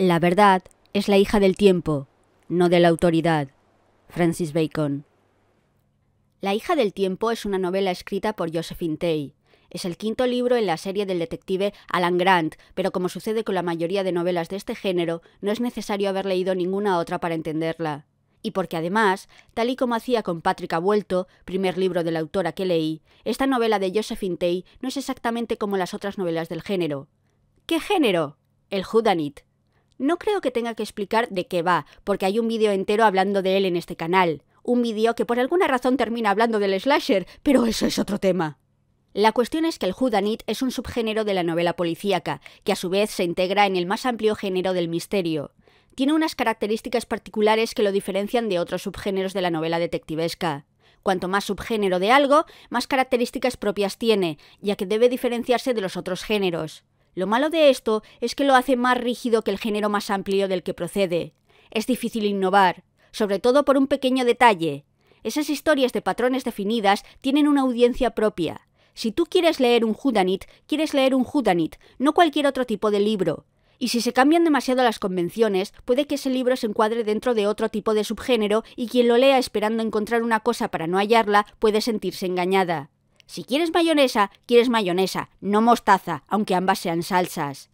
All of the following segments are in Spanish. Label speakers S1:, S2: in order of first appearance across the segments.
S1: La verdad es la hija del tiempo, no de la autoridad. Francis Bacon. La hija del tiempo es una novela escrita por Josephine Tay. Es el quinto libro en la serie del detective Alan Grant, pero como sucede con la mayoría de novelas de este género, no es necesario haber leído ninguna otra para entenderla. Y porque además, tal y como hacía con Patrick Avuelto, primer libro de la autora que leí, esta novela de Josephine Tay no es exactamente como las otras novelas del género. ¿Qué género? El Houdanit. No creo que tenga que explicar de qué va, porque hay un vídeo entero hablando de él en este canal. Un vídeo que por alguna razón termina hablando del slasher, pero eso es otro tema. La cuestión es que el hudanit es un subgénero de la novela policíaca, que a su vez se integra en el más amplio género del misterio. Tiene unas características particulares que lo diferencian de otros subgéneros de la novela detectivesca. Cuanto más subgénero de algo, más características propias tiene, ya que debe diferenciarse de los otros géneros. Lo malo de esto es que lo hace más rígido que el género más amplio del que procede. Es difícil innovar, sobre todo por un pequeño detalle. Esas historias de patrones definidas tienen una audiencia propia. Si tú quieres leer un hudanit, quieres leer un hudanit, no cualquier otro tipo de libro. Y si se cambian demasiado las convenciones, puede que ese libro se encuadre dentro de otro tipo de subgénero y quien lo lea esperando encontrar una cosa para no hallarla puede sentirse engañada. Si quieres mayonesa, quieres mayonesa, no mostaza, aunque ambas sean salsas.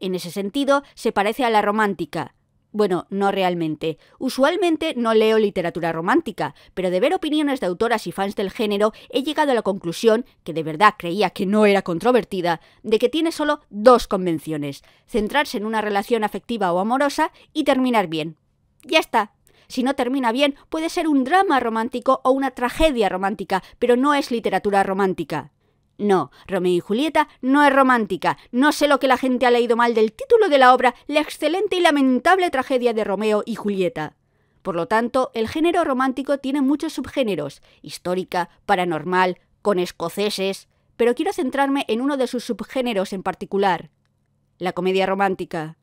S1: En ese sentido, se parece a la romántica. Bueno, no realmente. Usualmente no leo literatura romántica, pero de ver opiniones de autoras y fans del género he llegado a la conclusión, que de verdad creía que no era controvertida, de que tiene solo dos convenciones, centrarse en una relación afectiva o amorosa y terminar bien. Ya está. Si no termina bien, puede ser un drama romántico o una tragedia romántica, pero no es literatura romántica. No, Romeo y Julieta no es romántica. No sé lo que la gente ha leído mal del título de la obra, la excelente y lamentable tragedia de Romeo y Julieta. Por lo tanto, el género romántico tiene muchos subgéneros, histórica, paranormal, con escoceses, pero quiero centrarme en uno de sus subgéneros en particular, la comedia romántica.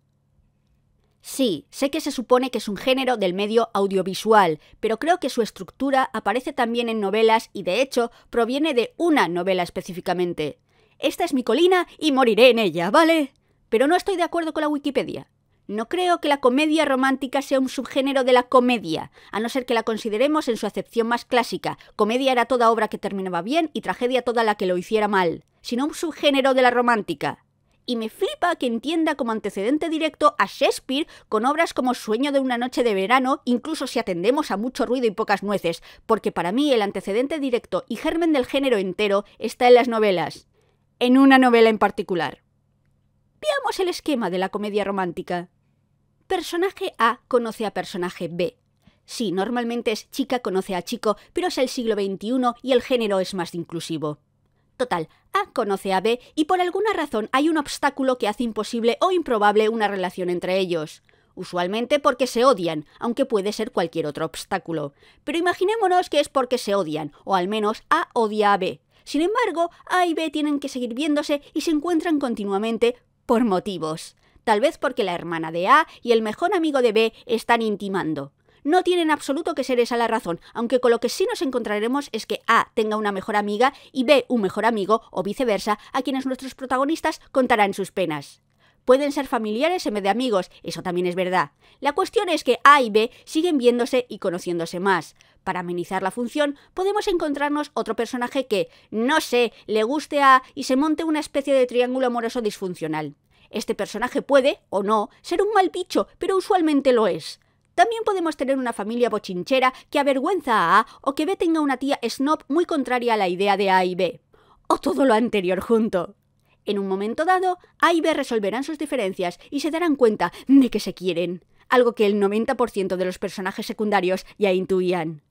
S1: Sí, sé que se supone que es un género del medio audiovisual, pero creo que su estructura aparece también en novelas y de hecho proviene de una novela específicamente. Esta es mi colina y moriré en ella, ¿vale? Pero no estoy de acuerdo con la Wikipedia. No creo que la comedia romántica sea un subgénero de la comedia, a no ser que la consideremos en su acepción más clásica. Comedia era toda obra que terminaba bien y tragedia toda la que lo hiciera mal, sino un subgénero de la romántica y me flipa que entienda como antecedente directo a Shakespeare con obras como Sueño de una noche de verano, incluso si atendemos a mucho ruido y pocas nueces, porque para mí el antecedente directo y germen del género entero está en las novelas, en una novela en particular. Veamos el esquema de la comedia romántica. Personaje A conoce a personaje B. Sí, normalmente es chica conoce a chico, pero es el siglo XXI y el género es más inclusivo. Total, A conoce a B y por alguna razón hay un obstáculo que hace imposible o improbable una relación entre ellos usualmente porque se odian, aunque puede ser cualquier otro obstáculo. Pero imaginémonos que es porque se odian, o al menos A odia a B. Sin embargo, A y B tienen que seguir viéndose y se encuentran continuamente por motivos. Tal vez porque la hermana de A y el mejor amigo de B están intimando. No tiene en absoluto que ser esa la razón, aunque con lo que sí nos encontraremos es que A tenga una mejor amiga y B un mejor amigo, o viceversa, a quienes nuestros protagonistas contarán sus penas. Pueden ser familiares en vez de amigos, eso también es verdad. La cuestión es que A y B siguen viéndose y conociéndose más. Para amenizar la función, podemos encontrarnos otro personaje que, no sé, le guste a y se monte una especie de triángulo amoroso disfuncional. Este personaje puede, o no, ser un mal bicho, pero usualmente lo es. También podemos tener una familia bochinchera que avergüenza a A o que B tenga una tía snob muy contraria a la idea de A y B. O todo lo anterior junto. En un momento dado, A y B resolverán sus diferencias y se darán cuenta de que se quieren, algo que el 90% de los personajes secundarios ya intuían.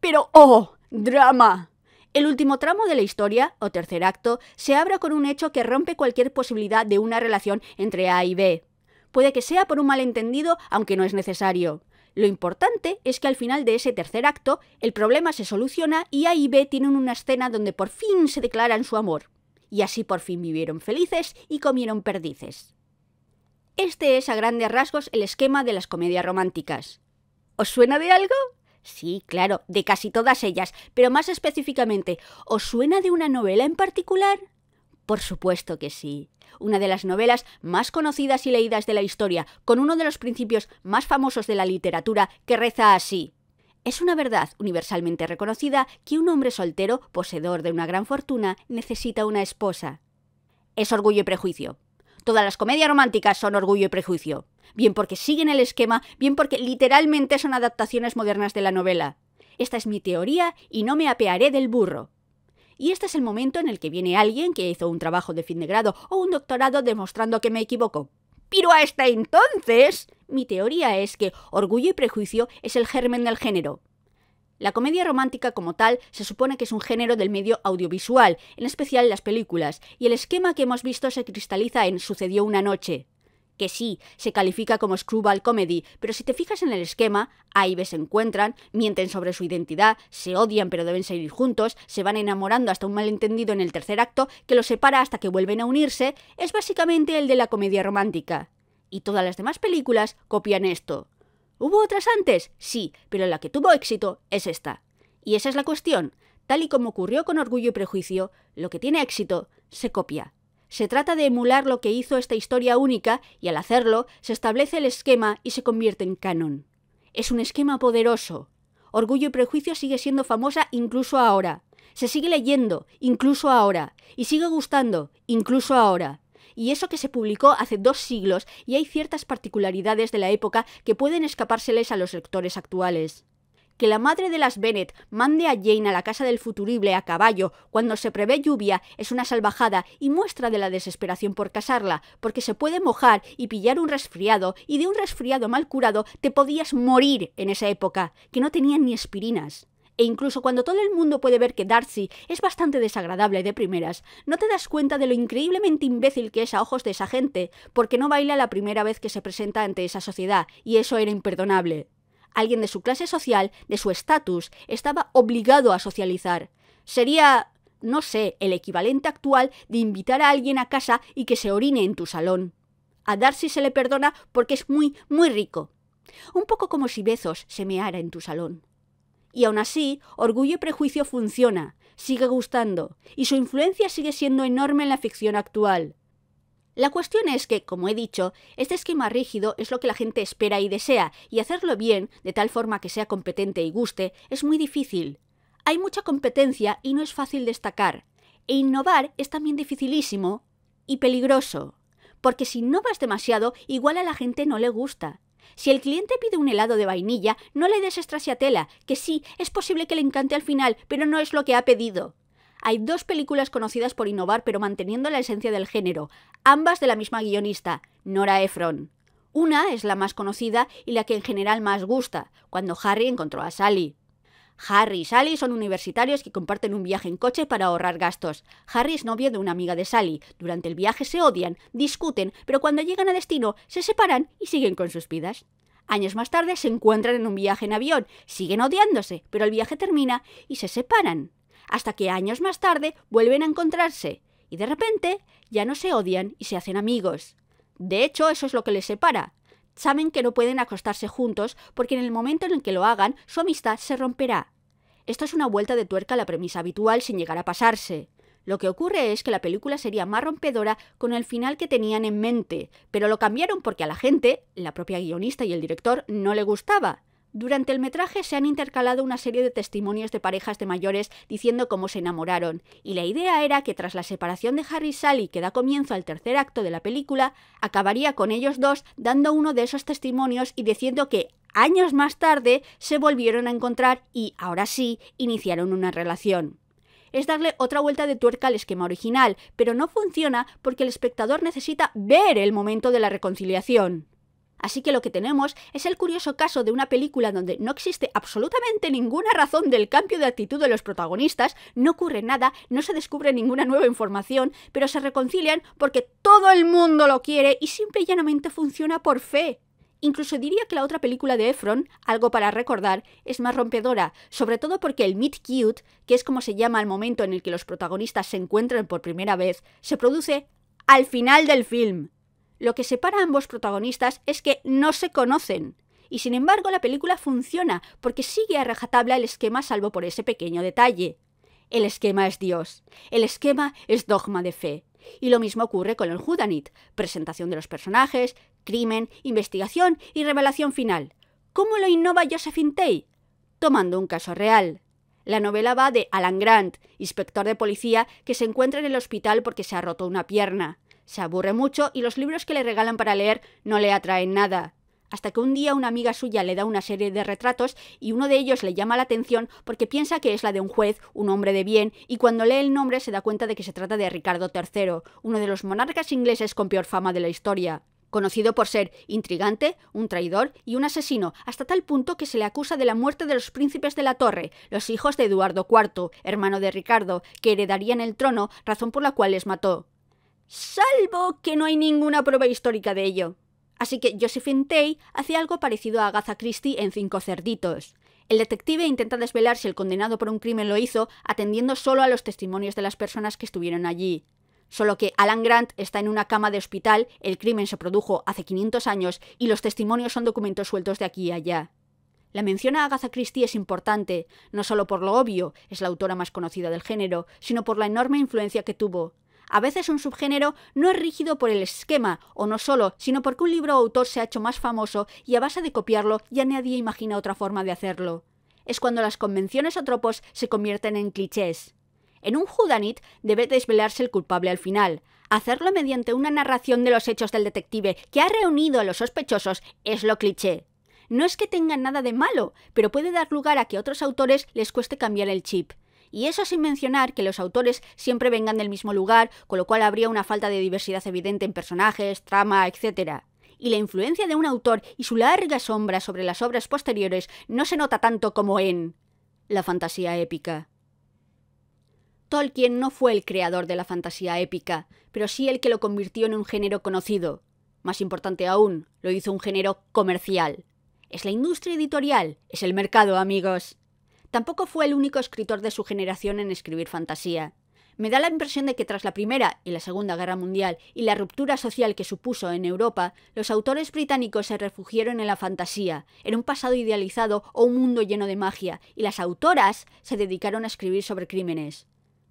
S1: Pero ¡oh! ¡Drama! El último tramo de la historia, o tercer acto, se abre con un hecho que rompe cualquier posibilidad de una relación entre A y B. Puede que sea por un malentendido, aunque no es necesario. Lo importante es que al final de ese tercer acto el problema se soluciona y A y B tienen una escena donde por fin se declaran su amor. Y así por fin vivieron felices y comieron perdices. Este es a grandes rasgos el esquema de las comedias románticas. ¿Os suena de algo? Sí, claro, de casi todas ellas, pero más específicamente, ¿os suena de una novela en particular? Por supuesto que sí. Una de las novelas más conocidas y leídas de la historia, con uno de los principios más famosos de la literatura, que reza así. Es una verdad universalmente reconocida que un hombre soltero, poseedor de una gran fortuna, necesita una esposa. Es orgullo y prejuicio. Todas las comedias románticas son orgullo y prejuicio. Bien porque siguen el esquema, bien porque literalmente son adaptaciones modernas de la novela. Esta es mi teoría y no me apearé del burro. Y este es el momento en el que viene alguien que hizo un trabajo de fin de grado o un doctorado demostrando que me equivoco. Pero hasta entonces, mi teoría es que orgullo y prejuicio es el germen del género. La comedia romántica como tal se supone que es un género del medio audiovisual, en especial las películas, y el esquema que hemos visto se cristaliza en Sucedió una noche que sí, se califica como screwball comedy, pero si te fijas en el esquema, A y se encuentran, mienten sobre su identidad, se odian pero deben seguir juntos, se van enamorando hasta un malentendido en el tercer acto que los separa hasta que vuelven a unirse, es básicamente el de la comedia romántica. Y todas las demás películas copian esto. ¿Hubo otras antes? Sí, pero la que tuvo éxito es esta. Y esa es la cuestión. Tal y como ocurrió con Orgullo y Prejuicio, lo que tiene éxito se copia. Se trata de emular lo que hizo esta historia única y al hacerlo se establece el esquema y se convierte en canon. Es un esquema poderoso. Orgullo y Prejuicio sigue siendo famosa incluso ahora. Se sigue leyendo, incluso ahora. Y sigue gustando, incluso ahora. Y eso que se publicó hace dos siglos y hay ciertas particularidades de la época que pueden escapárseles a los lectores actuales que la madre de las Bennett mande a Jane a la casa del futurible a caballo cuando se prevé lluvia es una salvajada y muestra de la desesperación por casarla, porque se puede mojar y pillar un resfriado, y de un resfriado mal curado te podías morir en esa época, que no tenían ni aspirinas. E incluso cuando todo el mundo puede ver que Darcy es bastante desagradable de primeras, no te das cuenta de lo increíblemente imbécil que es a ojos de esa gente, porque no baila la primera vez que se presenta ante esa sociedad, y eso era imperdonable. Alguien de su clase social, de su estatus, estaba obligado a socializar. Sería, no sé, el equivalente actual de invitar a alguien a casa y que se orine en tu salón. A Darcy se le perdona porque es muy, muy rico. Un poco como si Bezos se meara en tu salón. Y aún así, Orgullo y Prejuicio funciona, sigue gustando, y su influencia sigue siendo enorme en la ficción actual. La cuestión es que, como he dicho, este esquema rígido es lo que la gente espera y desea, y hacerlo bien, de tal forma que sea competente y guste, es muy difícil. Hay mucha competencia y no es fácil destacar. E innovar es también dificilísimo y peligroso. Porque si innovas demasiado, igual a la gente no le gusta. Si el cliente pide un helado de vainilla, no le des estrasiatela, que sí, es posible que le encante al final, pero no es lo que ha pedido hay dos películas conocidas por innovar pero manteniendo la esencia del género, ambas de la misma guionista, Nora Ephron. Una es la más conocida y la que en general más gusta, cuando Harry encontró a Sally. Harry y Sally son universitarios que comparten un viaje en coche para ahorrar gastos. Harry es novio de una amiga de Sally. Durante el viaje se odian, discuten, pero cuando llegan a destino se separan y siguen con sus vidas. Años más tarde se encuentran en un viaje en avión, siguen odiándose, pero el viaje termina y se separan hasta que años más tarde vuelven a encontrarse y de repente ya no se odian y se hacen amigos. De hecho, eso es lo que les separa. Saben que no pueden acostarse juntos porque en el momento en el que lo hagan, su amistad se romperá. Esto es una vuelta de tuerca a la premisa habitual sin llegar a pasarse. Lo que ocurre es que la película sería más rompedora con el final que tenían en mente, pero lo cambiaron porque a la gente, la propia guionista y el director, no le gustaba. Durante el metraje se han intercalado una serie de testimonios de parejas de mayores diciendo cómo se enamoraron, y la idea era que tras la separación de Harry y Sally, que da comienzo al tercer acto de la película, acabaría con ellos dos dando uno de esos testimonios y diciendo que años más tarde se volvieron a encontrar y, ahora sí, iniciaron una relación es darle otra vuelta de tuerca al esquema original, pero no funciona porque el espectador necesita ver el momento de la reconciliación. Así que lo que tenemos es el curioso caso de una película donde no existe absolutamente ninguna razón del cambio de actitud de los protagonistas, no ocurre nada, no se descubre ninguna nueva información, pero se reconcilian porque todo el mundo lo quiere y simple y llanamente funciona por fe. Incluso diría que la otra película de Efron, algo para recordar, es más rompedora, sobre todo porque el meet cute, que es como se llama al momento en el que los protagonistas se encuentran por primera vez, se produce al final del film. Lo que separa a ambos protagonistas es que no se conocen. Y sin embargo la película funciona porque sigue a rajatabla el esquema salvo por ese pequeño detalle. El esquema es Dios, el esquema es dogma de fe. Y lo mismo ocurre con el Judanit, presentación de los personajes, crimen, investigación y revelación final. ¿Cómo lo innova Josephine Tay? Tomando un caso real. La novela va de Alan Grant, inspector de policía que se encuentra en el hospital porque se ha roto una pierna se aburre mucho y los libros que le regalan para leer no le atraen nada. Hasta que un día una amiga suya le da una serie de retratos y uno de ellos le llama la atención porque piensa que es la de un juez, un hombre de bien, y cuando lee el nombre se da cuenta de que se trata de Ricardo III, uno de los monarcas ingleses con peor fama de la historia conocido por ser intrigante, un traidor y un asesino, hasta tal punto que se le acusa de la muerte de los príncipes de la Torre, los hijos de Eduardo IV, hermano de Ricardo, que heredarían el trono, razón por la cual les mató salvo que no hay ninguna prueba histórica de ello. Así que Josephine Tay hace algo parecido a Agatha Christie en Cinco Cerditos. El detective intenta desvelar si el condenado por un crimen lo hizo, atendiendo solo a los testimonios de las personas que estuvieron allí. Solo que Alan Grant está en una cama de hospital, el crimen se produjo hace 500 años y los testimonios son documentos sueltos de aquí y allá. La mención a Agatha Christie es importante, no solo por lo obvio, es la autora más conocida del género, sino por la enorme influencia que tuvo, a veces un subgénero no es rígido por el esquema, o no solo, sino porque un libro o autor se ha hecho más famoso y a base de copiarlo ya nadie imagina otra forma de hacerlo. Es cuando las convenciones o tropos se convierten en clichés. En un Judanit debe desvelarse el culpable al final. Hacerlo mediante una narración de los hechos del detective que ha reunido a los sospechosos es lo cliché. No es que tenga nada de malo, pero puede dar lugar a que a otros autores les cueste cambiar el chip y eso sin mencionar que los autores siempre vengan del mismo lugar, con lo cual habría una falta de diversidad evidente en personajes, trama, etc. Y la influencia de un autor y su larga sombra sobre las obras posteriores no se nota tanto como en la fantasía épica. Tolkien no fue el creador de la fantasía épica, pero sí el que lo convirtió en un género conocido. Más importante aún, lo hizo un género comercial. Es la industria editorial, es el mercado, amigos. Tampoco fue el único escritor de su generación en escribir fantasía. Me da la impresión de que tras la Primera y la Segunda Guerra Mundial y la ruptura social que supuso en Europa, los autores británicos se refugiaron en la fantasía, en un pasado idealizado o un mundo lleno de magia, y las autoras se dedicaron a escribir sobre crímenes.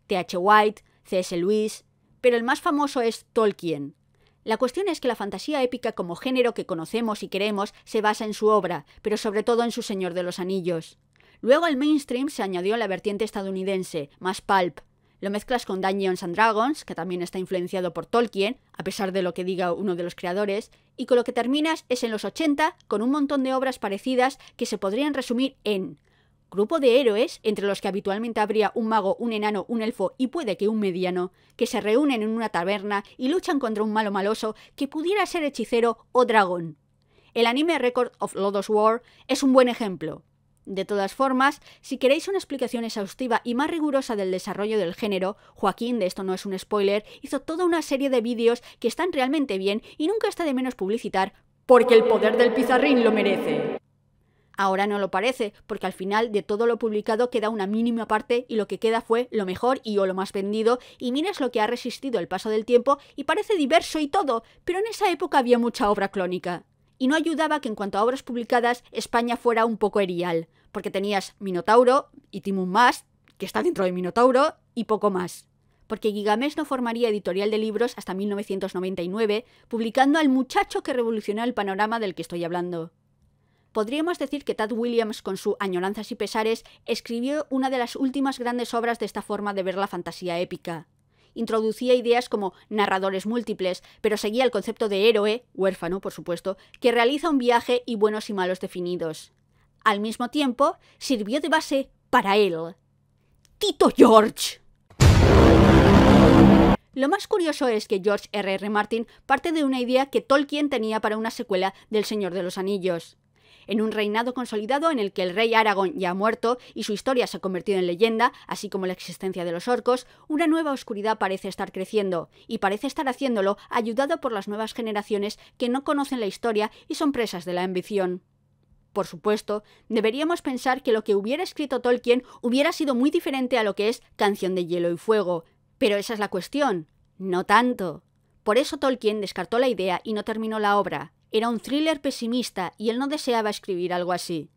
S1: T.H. White, C.S. Lewis, pero el más famoso es Tolkien. La cuestión es que la fantasía épica como género que conocemos y queremos se basa en su obra, pero sobre todo en su Señor de los Anillos. Luego al mainstream se añadió la vertiente estadounidense, más pulp. Lo mezclas con Dungeons and Dragons, que también está influenciado por Tolkien, a pesar de lo que diga uno de los creadores, y con lo que terminas es en los 80 con un montón de obras parecidas que se podrían resumir en grupo de héroes, entre los que habitualmente habría un mago, un enano, un elfo y puede que un mediano, que se reúnen en una taberna y luchan contra un malo maloso que pudiera ser hechicero o dragón. El anime Record of Lodoss War es un buen ejemplo. De todas formas, si queréis una explicación exhaustiva y más rigurosa del desarrollo del género, Joaquín, de esto no es un spoiler, hizo toda una serie de vídeos que están realmente bien y nunca está de menos publicitar porque el poder del pizarrín lo merece. Ahora no lo parece, porque al final de todo lo publicado queda una mínima parte y lo que queda fue lo mejor y o lo más vendido, y miras lo que ha resistido el paso del tiempo y parece diverso y todo, pero en esa época había mucha obra clónica y no ayudaba que en cuanto a obras publicadas España fuera un poco erial, porque tenías Minotauro y Timún Más, que está dentro de Minotauro, y poco más. Porque Gigamesh no formaría editorial de libros hasta 1999, publicando al muchacho que revolucionó el panorama del que estoy hablando. Podríamos decir que Tad Williams, con su Añoranzas y Pesares, escribió una de las últimas grandes obras de esta forma de ver la fantasía épica introducía ideas como narradores múltiples, pero seguía el concepto de héroe, huérfano por supuesto, que realiza un viaje y buenos y malos definidos. Al mismo tiempo, sirvió de base para él. Tito George. Lo más curioso es que George R.R. R. Martin parte de una idea que Tolkien tenía para una secuela del Señor de los Anillos. En un reinado consolidado en el que el rey Aragón ya ha muerto y su historia se ha convertido en leyenda, así como la existencia de los orcos, una nueva oscuridad parece estar creciendo, y parece estar haciéndolo ayudado por las nuevas generaciones que no conocen la historia y son presas de la ambición. Por supuesto, deberíamos pensar que lo que hubiera escrito Tolkien hubiera sido muy diferente a lo que es Canción de Hielo y Fuego, pero esa es la cuestión, no tanto. Por eso Tolkien descartó la idea y no terminó la obra. Era un thriller pesimista y él no deseaba escribir algo así.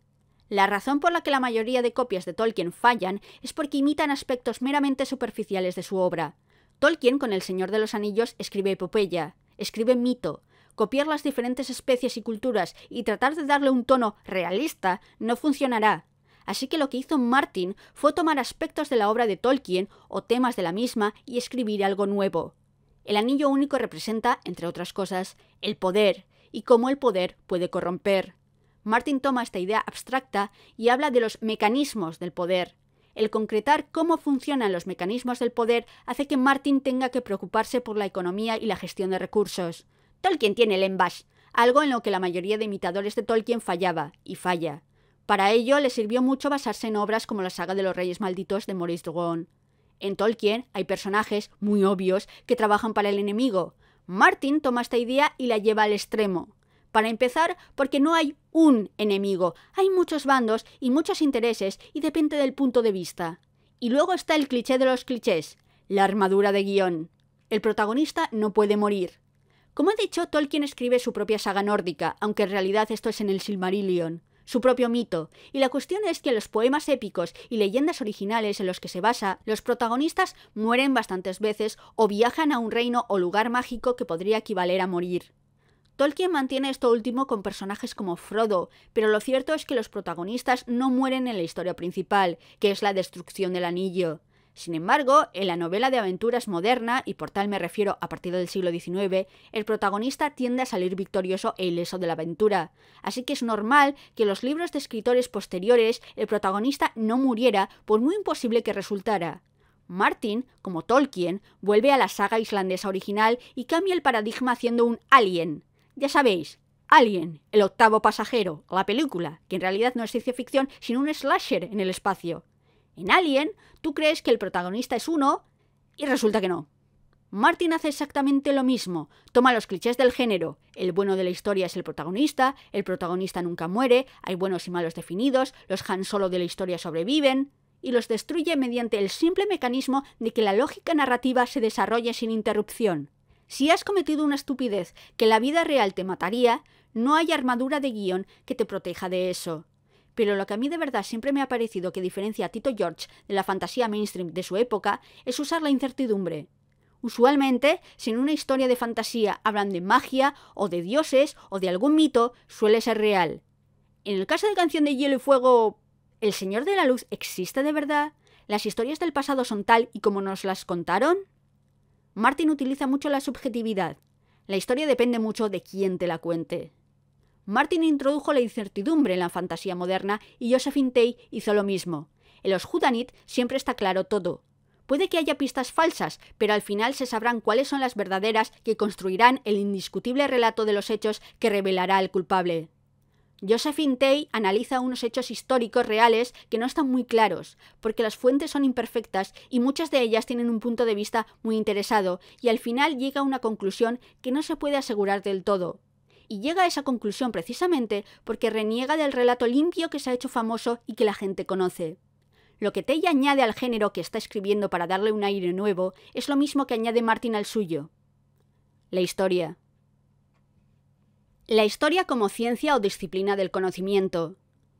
S1: La razón por la que la mayoría de copias de Tolkien fallan es porque imitan aspectos meramente superficiales de su obra. Tolkien con El Señor de los Anillos escribe epopeya, escribe mito. Copiar las diferentes especies y culturas y tratar de darle un tono realista no funcionará. Así que lo que hizo Martin fue tomar aspectos de la obra de Tolkien o temas de la misma y escribir algo nuevo. El anillo único representa, entre otras cosas, el poder, y cómo el poder puede corromper. Martin toma esta idea abstracta y habla de los mecanismos del poder. El concretar cómo funcionan los mecanismos del poder hace que Martin tenga que preocuparse por la economía y la gestión de recursos. Tolkien tiene el envas, algo en lo que la mayoría de imitadores de Tolkien fallaba, y falla. Para ello le sirvió mucho basarse en obras como la saga de los Reyes Malditos de Maurice Druon. En Tolkien hay personajes muy obvios que trabajan para el enemigo, Martin toma esta idea y la lleva al extremo. Para empezar, porque no hay un enemigo, hay muchos bandos y muchos intereses y depende del punto de vista. Y luego está el cliché de los clichés, la armadura de guión. El protagonista no puede morir. Como he dicho, Tolkien escribe su propia saga nórdica, aunque en realidad esto es en el Silmarillion su propio mito, y la cuestión es que en los poemas épicos y leyendas originales en los que se basa, los protagonistas mueren bastantes veces o viajan a un reino o lugar mágico que podría equivaler a morir. Tolkien mantiene esto último con personajes como Frodo, pero lo cierto es que los protagonistas no mueren en la historia principal, que es la destrucción del anillo. Sin embargo, en la novela de aventuras moderna, y por tal me refiero a partir del siglo XIX, el protagonista tiende a salir victorioso e ileso de la aventura. Así que es normal que en los libros de escritores posteriores el protagonista no muriera por muy imposible que resultara. Martin, como Tolkien, vuelve a la saga islandesa original y cambia el paradigma haciendo un alien. Ya sabéis, Alien, el octavo pasajero, la película, que en realidad no es ciencia ficción, sino un slasher en el espacio. En Alien, tú crees que el protagonista es uno y resulta que no. Martin hace exactamente lo mismo. Toma los clichés del género. El bueno de la historia es el protagonista, el protagonista nunca muere, hay buenos y malos definidos, los Han Solo de la historia sobreviven, y los destruye mediante el simple mecanismo de que la lógica narrativa se desarrolle sin interrupción. Si has cometido una estupidez que la vida real te mataría, no hay armadura de guión que te proteja de eso. Pero lo que a mí de verdad siempre me ha parecido que diferencia a Tito George de la fantasía mainstream de su época es usar la incertidumbre. Usualmente, si en una historia de fantasía hablan de magia o de dioses o de algún mito, suele ser real. En el caso de Canción de Hielo y Fuego, ¿el Señor de la Luz existe de verdad? ¿Las historias del pasado son tal y como nos las contaron? Martin utiliza mucho la subjetividad. La historia depende mucho de quién te la cuente. Martin introdujo la incertidumbre en la fantasía moderna y Josephine Tay hizo lo mismo. En los Judanit siempre está claro todo. Puede que haya pistas falsas, pero al final se sabrán cuáles son las verdaderas que construirán el indiscutible relato de los hechos que revelará al culpable. Josephine Tay analiza unos hechos históricos reales que no están muy claros, porque las fuentes son imperfectas y muchas de ellas tienen un punto de vista muy interesado, y al final llega a una conclusión que no se puede asegurar del todo y llega a esa conclusión precisamente porque reniega del relato limpio que se ha hecho famoso y que la gente conoce. Lo que Tella añade al género que está escribiendo para darle un aire nuevo es lo mismo que añade Martin al suyo. La historia. La historia como ciencia o disciplina del conocimiento.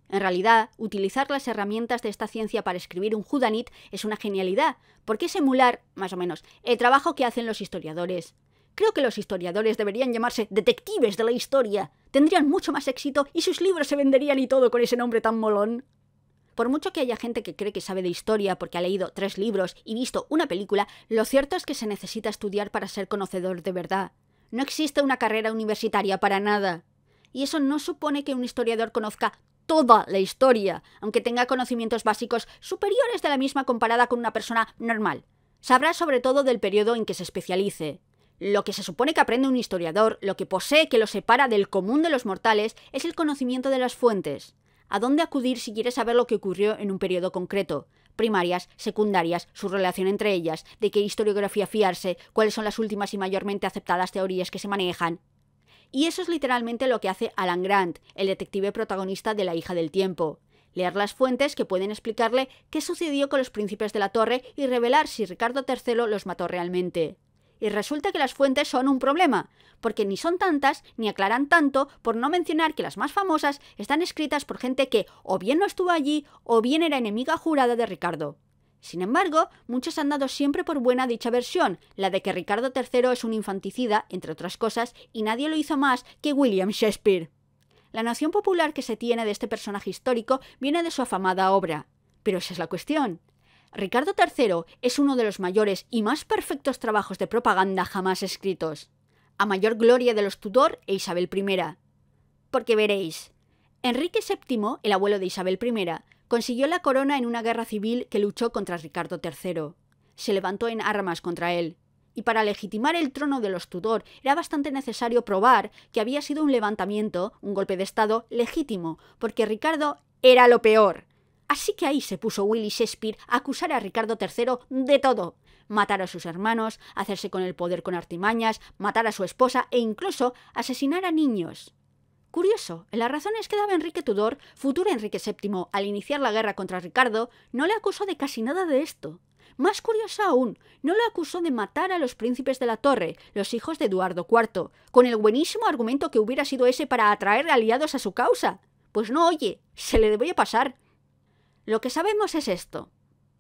S1: En realidad, utilizar las herramientas de esta ciencia para escribir un Judanit es una genialidad, porque es emular, más o menos, el trabajo que hacen los historiadores. Creo que los historiadores deberían llamarse detectives de la historia. Tendrían mucho más éxito y sus libros se venderían y todo con ese nombre tan molón. Por mucho que haya gente que cree que sabe de historia porque ha leído tres libros y visto una película, lo cierto es que se necesita estudiar para ser conocedor de verdad. No existe una carrera universitaria para nada. Y eso no supone que un historiador conozca toda la historia, aunque tenga conocimientos básicos superiores de la misma comparada con una persona normal. Sabrá sobre todo del periodo en que se especialice. Lo que se supone que aprende un historiador, lo que posee que lo separa del común de los mortales, es el conocimiento de las fuentes. ¿A dónde acudir si quiere saber lo que ocurrió en un periodo concreto? primarias, secundarias, su relación entre ellas, de qué historiografía fiarse, cuáles son las últimas y mayormente aceptadas teorías que se manejan. Y eso es literalmente lo que hace Alan Grant, el detective protagonista de La hija del tiempo. Leer las fuentes que pueden explicarle qué sucedió con los príncipes de la torre y revelar si Ricardo III los mató realmente. Y resulta que las fuentes son un problema, porque ni son tantas ni aclaran tanto, por no mencionar que las más famosas están escritas por gente que o bien no estuvo allí o bien era enemiga jurada de Ricardo. Sin embargo, muchos han dado siempre por buena dicha versión, la de que Ricardo III es un infanticida, entre otras cosas, y nadie lo hizo más que William Shakespeare. La noción popular que se tiene de este personaje histórico viene de su afamada obra. Pero esa es la cuestión. Ricardo III es uno de los mayores y más perfectos trabajos de propaganda jamás escritos, a mayor gloria de los Tudor e Isabel I. Porque veréis, Enrique VII, el abuelo de Isabel I, consiguió la corona en una guerra civil que luchó contra Ricardo III. Se levantó en armas contra él, y para legitimar el trono de los Tudor era bastante necesario probar que había sido un levantamiento, un golpe de Estado legítimo, porque Ricardo era lo peor. Así que ahí se puso Willy Shakespeare a acusar a Ricardo III de todo. Matar a sus hermanos, hacerse con el poder con artimañas, matar a su esposa e incluso asesinar a niños. Curioso, en las razones que daba Enrique Tudor, futuro Enrique VII, al iniciar la guerra contra Ricardo, no le acusó de casi nada de esto. Más curiosa aún, no le acusó de matar a los príncipes de la torre, los hijos de Eduardo IV, con el buenísimo argumento que hubiera sido ese para atraer aliados a su causa. Pues no, oye, se le debe pasar. Lo que sabemos es esto.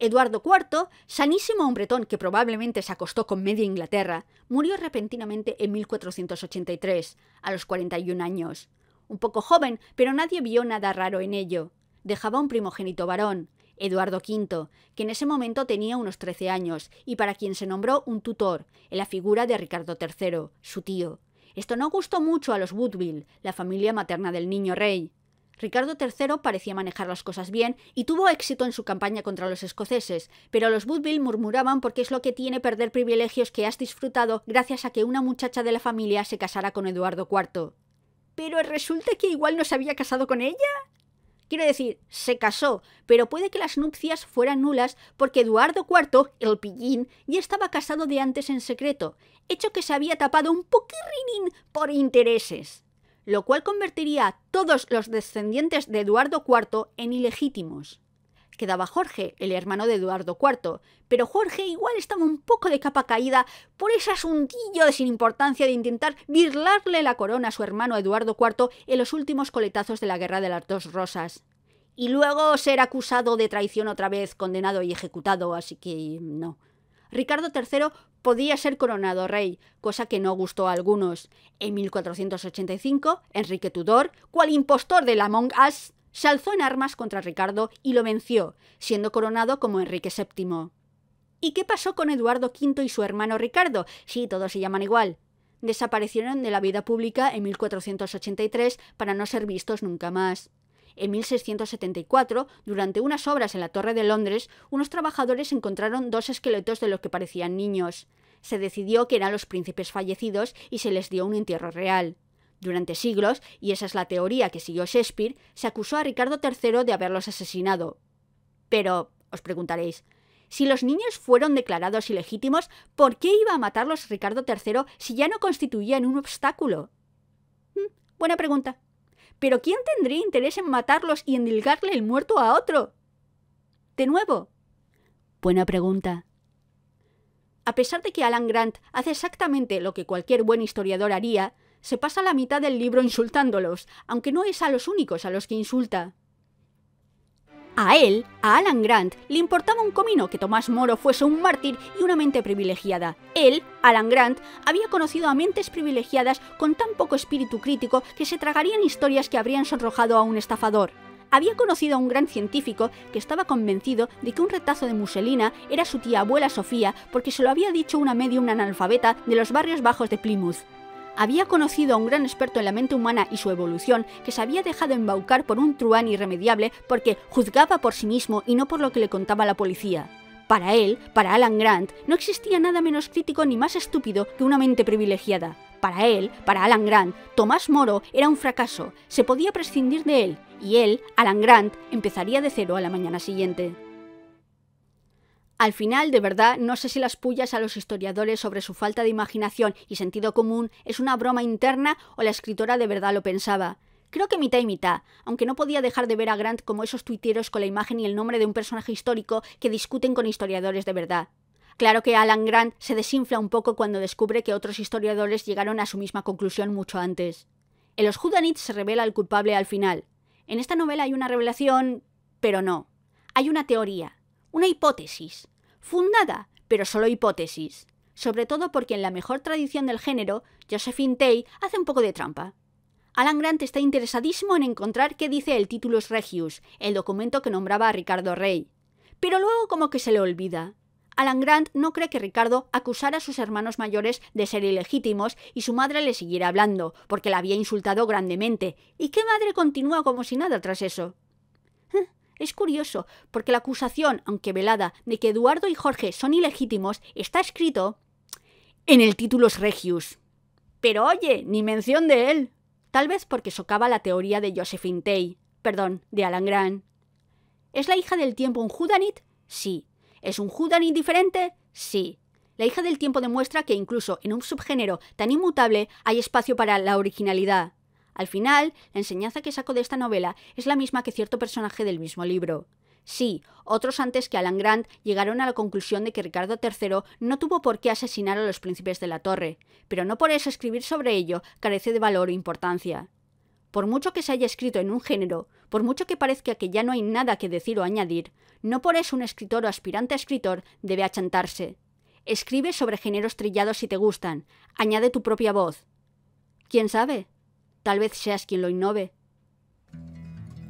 S1: Eduardo IV, sanísimo hombretón que probablemente se acostó con media Inglaterra, murió repentinamente en 1483, a los 41 años. Un poco joven, pero nadie vio nada raro en ello. Dejaba un primogénito varón, Eduardo V, que en ese momento tenía unos 13 años y para quien se nombró un tutor, en la figura de Ricardo III, su tío. Esto no gustó mucho a los Woodville, la familia materna del niño rey, Ricardo III parecía manejar las cosas bien y tuvo éxito en su campaña contra los escoceses, pero los Woodville murmuraban porque es lo que tiene perder privilegios que has disfrutado gracias a que una muchacha de la familia se casara con Eduardo IV. Pero resulta que igual no se había casado con ella. Quiero decir, se casó, pero puede que las nupcias fueran nulas porque Eduardo IV, el pillín, ya estaba casado de antes en secreto, hecho que se había tapado un poquirrinín por intereses lo cual convertiría a todos los descendientes de Eduardo IV en ilegítimos. Quedaba Jorge, el hermano de Eduardo IV, pero Jorge igual estaba un poco de capa caída por ese asuntillo de sin importancia de intentar birlarle la corona a su hermano Eduardo IV en los últimos coletazos de la Guerra de las Dos Rosas. Y luego ser acusado de traición otra vez, condenado y ejecutado, así que no. Ricardo III podía ser coronado rey, cosa que no gustó a algunos. En 1485, Enrique Tudor, cual impostor de la Us, se alzó en armas contra Ricardo y lo venció, siendo coronado como Enrique VII. ¿Y qué pasó con Eduardo V y su hermano Ricardo? Sí, todos se llaman igual. Desaparecieron de la vida pública en 1483 para no ser vistos nunca más. En 1674, durante unas obras en la Torre de Londres, unos trabajadores encontraron dos esqueletos de los que parecían niños. Se decidió que eran los príncipes fallecidos y se les dio un entierro real. Durante siglos, y esa es la teoría que siguió Shakespeare, se acusó a Ricardo III de haberlos asesinado. Pero, os preguntaréis, si los niños fueron declarados ilegítimos, ¿por qué iba a matarlos Ricardo III si ya no constituían un obstáculo? Hmm, buena pregunta. Pero ¿quién tendría interés en matarlos y endilgarle el muerto a otro? De nuevo. Buena pregunta. A pesar de que Alan Grant hace exactamente lo que cualquier buen historiador haría, se pasa la mitad del libro insultándolos, aunque no es a los únicos a los que insulta. A él, a Alan Grant, le importaba un comino que Tomás Moro fuese un mártir y una mente privilegiada. Él, Alan Grant, había conocido a mentes privilegiadas con tan poco espíritu crítico que se tragarían historias que habrían sonrojado a un estafador. Había conocido a un gran científico que estaba convencido de que un retazo de muselina era su tía abuela Sofía porque se lo había dicho una medium analfabeta de los barrios bajos de Plymouth había conocido a un gran experto en la mente humana y su evolución que se había dejado embaucar por un truán irremediable porque juzgaba por sí mismo y no por lo que le contaba la policía. Para él, para Alan Grant, no existía nada menos crítico ni más estúpido que una mente privilegiada. Para él, para Alan Grant, Tomás Moro era un fracaso, se podía prescindir de él, y él, Alan Grant, empezaría de cero a la mañana siguiente. Al final, de verdad, no sé si las pullas a los historiadores sobre su falta de imaginación y sentido común es una broma interna o la escritora de verdad lo pensaba. Creo que mitad y mitad, aunque no podía dejar de ver a Grant como esos tuiteros con la imagen y el nombre de un personaje histórico que discuten con historiadores de verdad. Claro que Alan Grant se desinfla un poco cuando descubre que otros historiadores llegaron a su misma conclusión mucho antes. En los judanites se revela el culpable al final. En esta novela hay una revelación, pero no. Hay una teoría, una hipótesis, fundada, pero solo hipótesis, sobre todo porque en la mejor tradición del género, Josephine Tay hace un poco de trampa. Alan Grant está interesadísimo en encontrar qué dice el Titulus Regius, el documento que nombraba a Ricardo Rey. Pero luego como que se le olvida. Alan Grant no cree que Ricardo acusara a sus hermanos mayores de ser ilegítimos y su madre le siguiera hablando, porque la había insultado grandemente. ¿Y qué madre continúa como si nada tras eso? Es curioso, porque la acusación, aunque velada, de que Eduardo y Jorge son ilegítimos está escrito en el título Regius. Pero oye, ni mención de él. Tal vez porque socava la teoría de Josephine Tay, perdón, de Alan Grant. ¿Es la hija del tiempo un Judanit? Sí. ¿Es un Judanit diferente? Sí. La hija del tiempo demuestra que incluso en un subgénero tan inmutable hay espacio para la originalidad. Al final, la enseñanza que saco de esta novela es la misma que cierto personaje del mismo libro. Sí, otros antes que Alan Grant llegaron a la conclusión de que Ricardo III no tuvo por qué asesinar a los príncipes de la torre, pero no por eso escribir sobre ello carece de valor o e importancia. Por mucho que se haya escrito en un género, por mucho que parezca que ya no hay nada que decir o añadir, no por eso un escritor o aspirante a escritor debe achantarse. Escribe sobre géneros trillados si te gustan, añade tu propia voz. ¿Quién sabe? Tal vez seas quien lo innove.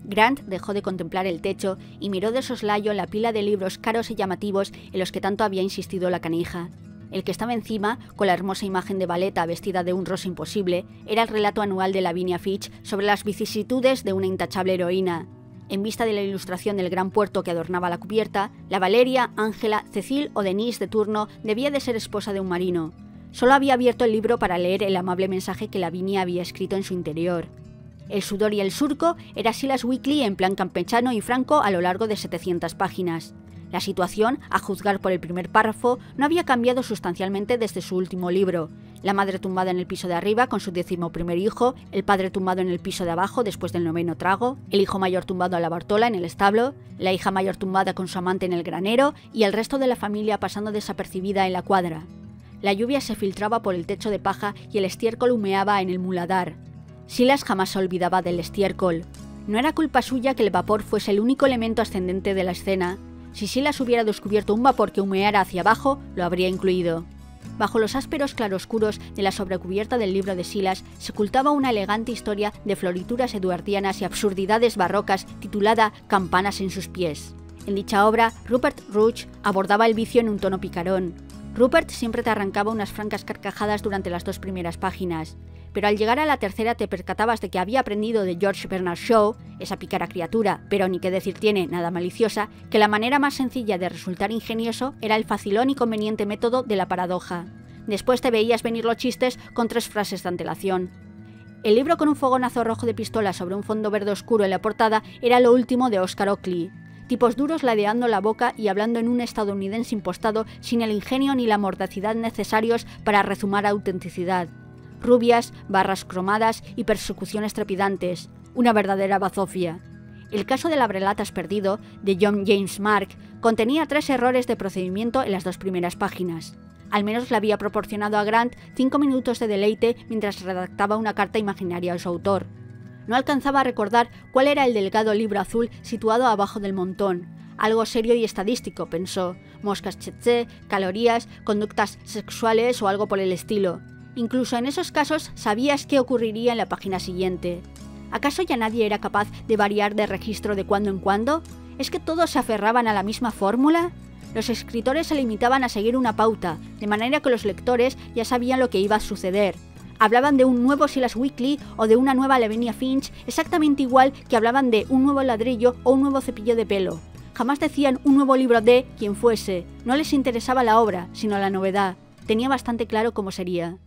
S1: Grant dejó de contemplar el techo y miró de soslayo la pila de libros caros y llamativos en los que tanto había insistido la canija. El que estaba encima, con la hermosa imagen de Valeta vestida de un rosa imposible, era el relato anual de Lavinia Fitch sobre las vicisitudes de una intachable heroína. En vista de la ilustración del gran puerto que adornaba la cubierta, la Valeria, Ángela, Cecil o Denise de turno debía de ser esposa de un marino. Solo había abierto el libro para leer el amable mensaje que Lavinia había escrito en su interior. El sudor y el surco era Silas Weekly en plan campechano y franco a lo largo de 700 páginas. La situación, a juzgar por el primer párrafo, no había cambiado sustancialmente desde su último libro. La madre tumbada en el piso de arriba con su decimoprimer hijo, el padre tumbado en el piso de abajo después del noveno trago, el hijo mayor tumbado a la Bartola en el establo, la hija mayor tumbada con su amante en el granero y el resto de la familia pasando desapercibida en la cuadra. La lluvia se filtraba por el techo de paja y el estiércol humeaba en el muladar. Silas jamás se olvidaba del estiércol. No era culpa suya que el vapor fuese el único elemento ascendente de la escena. Si Silas hubiera descubierto un vapor que humeara hacia abajo, lo habría incluido. Bajo los ásperos claroscuros de la sobrecubierta del libro de Silas se ocultaba una elegante historia de florituras eduardianas y absurdidades barrocas titulada Campanas en sus pies. En dicha obra, Rupert Rouge abordaba el vicio en un tono picarón, Rupert siempre te arrancaba unas francas carcajadas durante las dos primeras páginas, pero al llegar a la tercera te percatabas de que había aprendido de George Bernard Shaw, esa pícara criatura, pero ni qué decir tiene, nada maliciosa, que la manera más sencilla de resultar ingenioso era el facilón y conveniente método de la paradoja. Después te veías venir los chistes con tres frases de antelación. El libro con un fogonazo rojo de pistola sobre un fondo verde oscuro en la portada era lo último de Oscar Oakley tipos duros ladeando la boca y hablando en un estadounidense impostado sin el ingenio ni la mordacidad necesarios para rezumar autenticidad. Rubias, barras cromadas y persecuciones trepidantes. Una verdadera bazofia. El caso de la brelatas perdido, de John James Mark, contenía tres errores de procedimiento en las dos primeras páginas. Al menos le había proporcionado a Grant cinco minutos de deleite mientras redactaba una carta imaginaria a su autor. No alcanzaba a recordar cuál era el delgado libro azul situado abajo del montón. Algo serio y estadístico, pensó. Moscas cheche, calorías, conductas sexuales o algo por el estilo. Incluso en esos casos sabías qué ocurriría en la página siguiente. ¿Acaso ya nadie era capaz de variar de registro de cuando en cuando? ¿Es que todos se aferraban a la misma fórmula? Los escritores se limitaban a seguir una pauta, de manera que los lectores ya sabían lo que iba a suceder. Hablaban de un nuevo Silas Weekly o de una nueva Levenia Finch, exactamente igual que hablaban de un nuevo ladrillo o un nuevo cepillo de pelo. Jamás decían un nuevo libro de quien fuese. No les interesaba la obra, sino la novedad. Tenía bastante claro cómo sería.